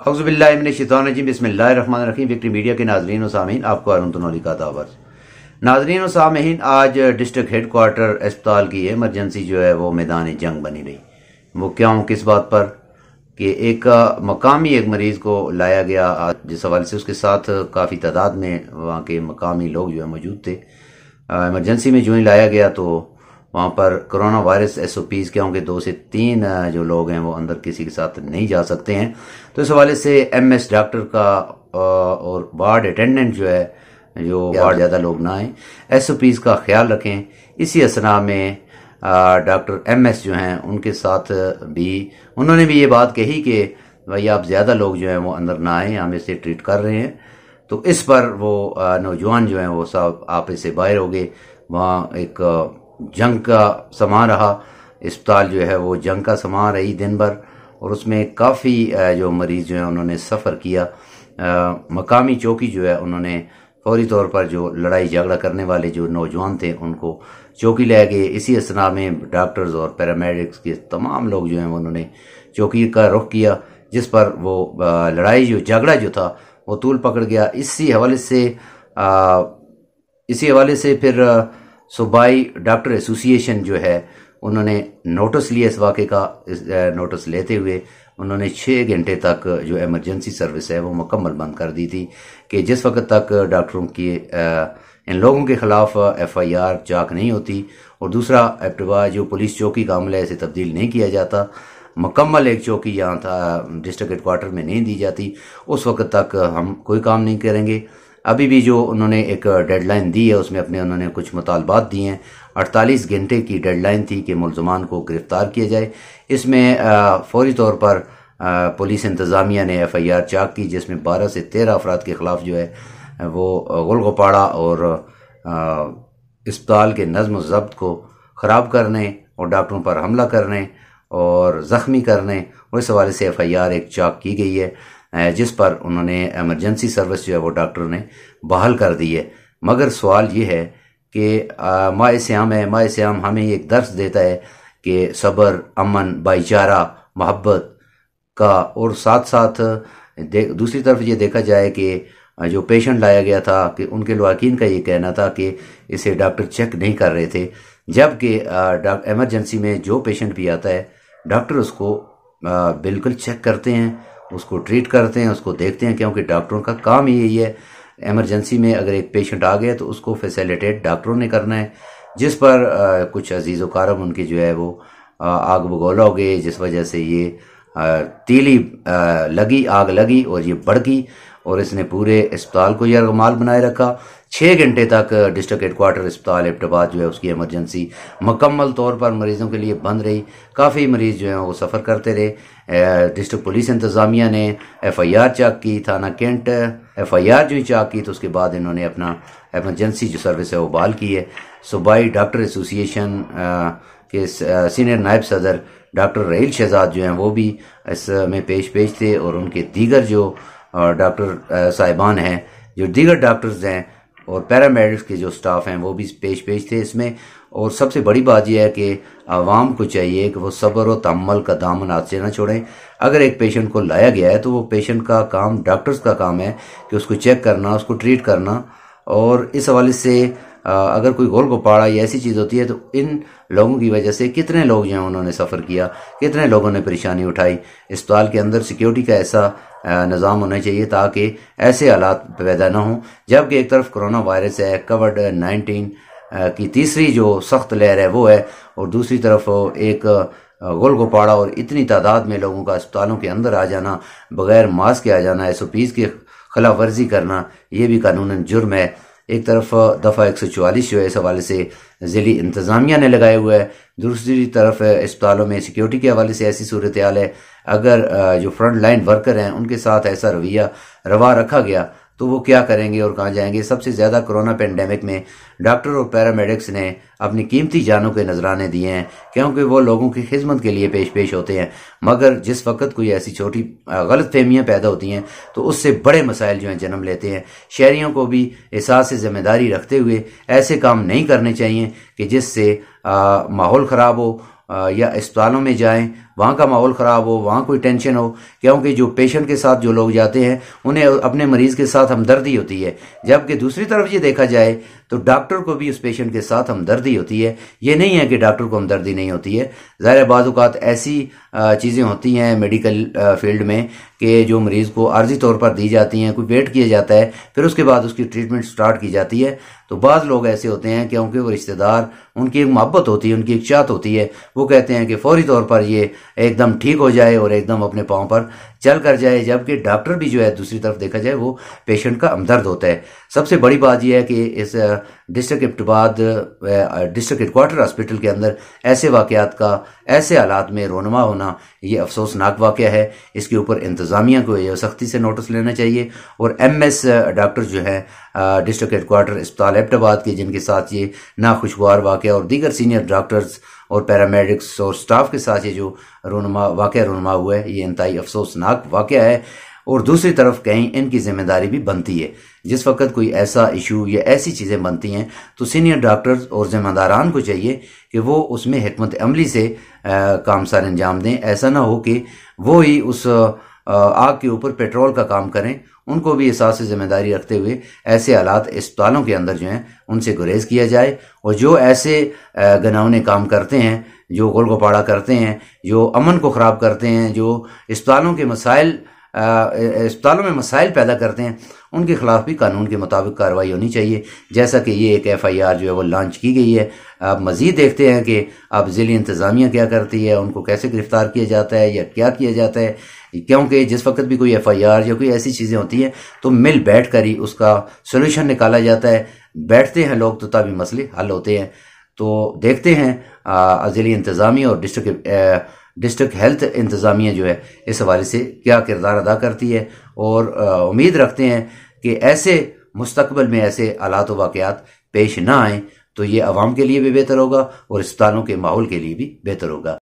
अवज़बिल्लाशतवानजीम बसमिल्लामान रखीम victory media के नाजरन और सामीन आपको आरमतनौली का दावर नाजरन और सामीन आज डिस्ट्रिक्ट हेड अस्पताल की एमरजेंसी जो है वो मैदान जंग बनी रही वो क्या हूँ किस बात पर कि एक मकामी एक मरीज़ को लाया गया जिस हवाले से उसके साथ काफ़ी तादाद में वहाँ के मकामी लोग जो है मौजूद थे इमरजेंसी में जो ही लाया गया तो वहाँ पर corona virus S O Ps के होंगे दो से तीन जो लोग हैं वो अंदर किसी के साथ नहीं जा सकते हैं तो इस हवाले से एम एस डॉक्टर का और वार्ड अटेंडेंट जो है जो वार्ड ज़्यादा लोग ना आए एस ओ पीज़ का ख्याल रखें इसी असना में डॉक्टर एम एस जो हैं उनके साथ भी उन्होंने भी ये बात कही कि भाई आप ज़्यादा लोग जो हैं वो अंदर ना आए हम इसे ट्रीट कर रहे हैं तो इस पर वो नौजवान जो हैं वो सब आप इसे बाहर हो गए वहाँ एक जंग का समा रहा अस्पताल जो है वो जंग का समा रही दिन भर और उसमें काफ़ी जो मरीज़ जो है उन्होंने सफ़र किया आ, मकामी चौकी जो है उन्होंने फौरी तौर पर जो लड़ाई झगड़ा करने वाले जो नौजवान थे उनको चौकी ले गए इसी असना में डॉक्टर्स और पैरामेडिक्स के तमाम लोग जो हैं उन्होंने चौकी का रुख किया जिस पर वो लड़ाई जो झगड़ा जो था वो तूल पकड़ गया इसी हवाले से आ, इसी हवाले से फिर सो बाई डॉक्टर एसोसिएशन जो है उन्होंने नोटिस लिया इस वाक़े का इस नोटिस लेते हुए उन्होंने छः घंटे तक जो एमरजेंसी सर्विस है वो मुकम्मल बंद कर दी थी कि जिस वक्त तक डॉक्टरों की इन लोगों के ख़िलाफ़ एफ आई आर चाक नहीं होती और दूसरा एक्टिवा जो पुलिस चौकी का अमला है इसे तब्दील नहीं किया जाता मुकम्मल एक चौकी यहाँ था डिस्ट्रिक्ट हेडकोार्टर में नहीं दी जाती उस वक्त तक हम कोई काम नहीं करेंगे अभी भी जो उन्होंने एक डेडलाइन दी है उसमें अपने उन्होंने कुछ मुतालबात दिए हैं अड़तालीस घंटे की डेडलाइन थी कि मुलजमान को गिरफ़्तार किया जाए इसमें फौरी तौर पर पुलिस इंतज़ामिया ने एफ आई आर चाक की जिसमें बारह से तेरह अफराद के ख़िलाफ़ जो है वो गुलगोपाड़ा और अस्पताल के नज़म ज़ब्त को ख़राब करने और डॉक्टरों पर हमला करने और ज़ख्मी करने और इस हवाले से एफ आई आर एक चाक की गई है जिस पर उन्होंने एमरजेंसी सर्विस जो है वो डॉक्टरों ने बहाल कर दी है मगर सवाल ये है कि माए श्याम है माए श्याम हमें एक दर्श देता है कि सब्र अमन भाईचारा मोहब्बत का और साथ साथ दूसरी तरफ ये देखा जाए कि जो पेशेंट लाया गया था कि उनके लवाकिन का ये कहना था कि इसे डॉक्टर चेक नहीं कर रहे थे जबकि एमरजेंसी में जो पेशेंट भी आता है डॉक्टर उसको बिल्कुल चेक करते हैं उसको ट्रीट करते हैं उसको देखते हैं क्योंकि डॉक्टरों का काम ही यही है एमरजेंसी में अगर एक पेशेंट आ गया तो उसको फैसिलिटेट डॉक्टरों ने करना है जिस पर आ, कुछ अजीज़ करम उनके जो है वो आ, आग बगौला हो गए जिस वजह से ये आ, तीली आ, लगी आग लगी और ये बढ़ गई और इसने पूरे अस्पताल को यरगमाल बनाए रखा छः घंटे तक डिस्ट्रिक्ट हेडकोार्टर अस्पताल एबटाबाद जो है उसकी एमरजेंसी मकम्मल तौर पर मरीज़ों के लिए बंद रही काफ़ी मरीज़ जो हैं वो सफ़र करते रहे डिस्ट्रिक्ट पुलिस इंतज़ामिया ने एफ़ आई आर चेक की थाना कैंट एफ आई आर जो चेक की तो उसके बाद इन्होंने अपना एमरजेंसी जो सर्विस है वो बहाल की है सूबाई डॉक्टर एसोसिएशन के सीनियर नायब सदर डॉक्टर रहील शहजाद जो हैं वो भी इसमें पेश पेश थे और उनके दीगर जो डॉक्टर साहिबान हैं जो दीगर डॉक्टर्स हैं और पैरामेडिक्स के जो स्टाफ हैं वो भी पेश पेश थे इसमें और सबसे बड़ी बात यह है कि आवाम को चाहिए कि वो सब्र और तमल का दामन हाथ से ना छोड़ें अगर एक पेशेंट को लाया गया है तो वो पेशेंट का काम डॉक्टर्स का काम है कि उसको चेक करना उसको ट्रीट करना और इस हवाले से अगर कोई गोल को पाड़ा या ऐसी चीज़ होती है तो इन लोगों की वजह से कितने लोग जो हैं उन्होंने सफ़र किया कितने लोगों ने परेशानी उठाई अस्पताल के अंदर सिक्योरिटी का ऐसा निज़ाम होना चाहिए ताकि ऐसे हालात पैदा ना हों जबकि एक तरफ कोरोना वायरस है कोविड नाइन्टीन की तीसरी जो सख्त लहर है वो है और दूसरी तरफ एक गुल को और इतनी तादाद में लोगों का अस्पतालों के अंदर आ जाना बगैर मास्क के आ जाना एस ओ पीज़ की खिलाफ वर्जी करना ये भी कानून जुर्म है एक तरफ दफ़ा एक सौ चवालीस जो है इस हवाले से ज़िली इंतज़ामिया ने लगाया हुआ है दूसरी तरफ अस्पतालों में सिक्योरिटी के हवाले से ऐसी सूरत हाल है अगर जो फ्रंट लाइन वर्कर हैं उनके साथ ऐसा रवैया रवा रखा गया तो वो क्या करेंगे और कहाँ जाएंगे सबसे ज़्यादा कोरोना पेंडेमिक में डॉक्टर और पैरामेडिक्स ने अपनी कीमती जानों के नजराने दिए हैं क्योंकि वो लोगों की खिदमत के लिए पेश पेश होते हैं मगर जिस वक्त कोई ऐसी छोटी गलत फहमियाँ पैदा होती हैं तो उससे बड़े मसाइल जो हैं जन्म लेते हैं शहरीों को भी एहसास ज़िम्मेदारी रखते हुए ऐसे काम नहीं करने चाहिए कि जिससे माहौल ख़राब हो या अस्पतालों में जाएं वहाँ का माहौल ख़राब हो वहाँ कोई टेंशन हो क्योंकि जो पेशेंट के साथ जो लोग जाते हैं उन्हें अपने मरीज़ के साथ हमदर्दी होती है जबकि दूसरी तरफ ये देखा जाए तो डॉक्टर को भी उस पेशेंट के साथ हमदर्दी होती है ये नहीं है कि डॉक्टर को हमदर्दी नहीं होती है ज़ाहिर बाज़ात ऐसी चीज़ें होती हैं मेडिकल फील्ड में कि जो मरीज़ को आर्जी तौर पर दी जाती हैं कोई वेट किया जाता है फिर उसके बाद उसकी ट्रीटमेंट स्टार्ट की जाती है तो बाद लोग ऐसे होते हैं क्योंकि वो रिश्तेदार उनकी एक मोहब्बत होती है उनकी एक चाहत होती है वो कहते हैं कि फ़ौरी तौर पर ये एकदम ठीक हो जाए और एकदम अपने पाँव पर चल कर जाए जबकि डॉक्टर भी जो है दूसरी तरफ देखा जाए वो पेशेंट का हमदर्द होता है सबसे बड़ी बात यह है कि इस district Abbottabad district headquarter hospital के अंदर ऐसे वाक़ात का ऐसे हालात में रोनमा होना ये अफसोसनाक वाक़ है इसके ऊपर इंतज़ामिया को यह सख्ती से नोटिस लेना चाहिए और एम एस डॉक्टर जो है डिस्ट्रिक्ट हेडकोार्टर अस्पताल एबटाबाद के जिनके साथ ये नाखुशगवार वाक़ और दीगर सीनियर डॉक्टर्स और पैरामेडिक्स और स्टाफ के साथ ये जो रोनमा वाक़ रोनमा हुआ है ये इंतहाई अफसोसनाक दर्दनाक वाक़ है और दूसरी तरफ कहीं इनकी जिम्मेदारी भी बनती है जिस वक्त कोई ऐसा इशू या ऐसी चीज़ें बनती हैं तो सीनियर डॉक्टर्स और ज़िम्मेदारान को चाहिए कि वो उसमें हमत अमली से काम सर अंजाम दें ऐसा ना हो कि वो ही उस आग के ऊपर पेट्रोल का काम करें उनको भी एहसास ज़िम्मेदारी रखते हुए ऐसे हालात अस्पतालों के अंदर जो हैं उनसे गुरेज किया जाए और जो ऐसे गनावने काम करते हैं जो गुल गुपाड़ा करते हैं जो अमन को ख़राब करते हैं जो अस्पतालों के मसाइल अस्पतालों में मसाइल पैदा करते हैं उनके ख़िलाफ़ भी कानून के मुताबिक कार्रवाई होनी चाहिए जैसा कि ये एक एफ़ आई आर जो है वो लॉन्च की गई है आप मज़ीद देखते हैं कि अब ज़िली इंतज़ामिया क्या करती है उनको कैसे गिरफ़्तार किया जाता है या क्या किया जाता है क्योंकि जिस वक्त भी कोई एफ़ आई आर या कोई ऐसी चीज़ें होती हैं तो मिल बैठ कर ही उसका सोल्यूशन निकाला जाता है बैठते हैं लोग तो तभी मसले हल होते हैं तो देखते हैं ज़िली इंतज़ामिया और डिस्ट्रिक डिस्ट्रिक्ट हेल्थ इंतज़ामिया जो है इस हवाले से क्या किरदार अदा करती है और उम्मीद रखते हैं कि ऐसे मुस्तबल में ऐसे आलात वाक़ात पेश ना आएँ तो ये आवाम के लिए भी बेहतर होगा और अस्पतालों के माहौल के लिए भी बेहतर होगा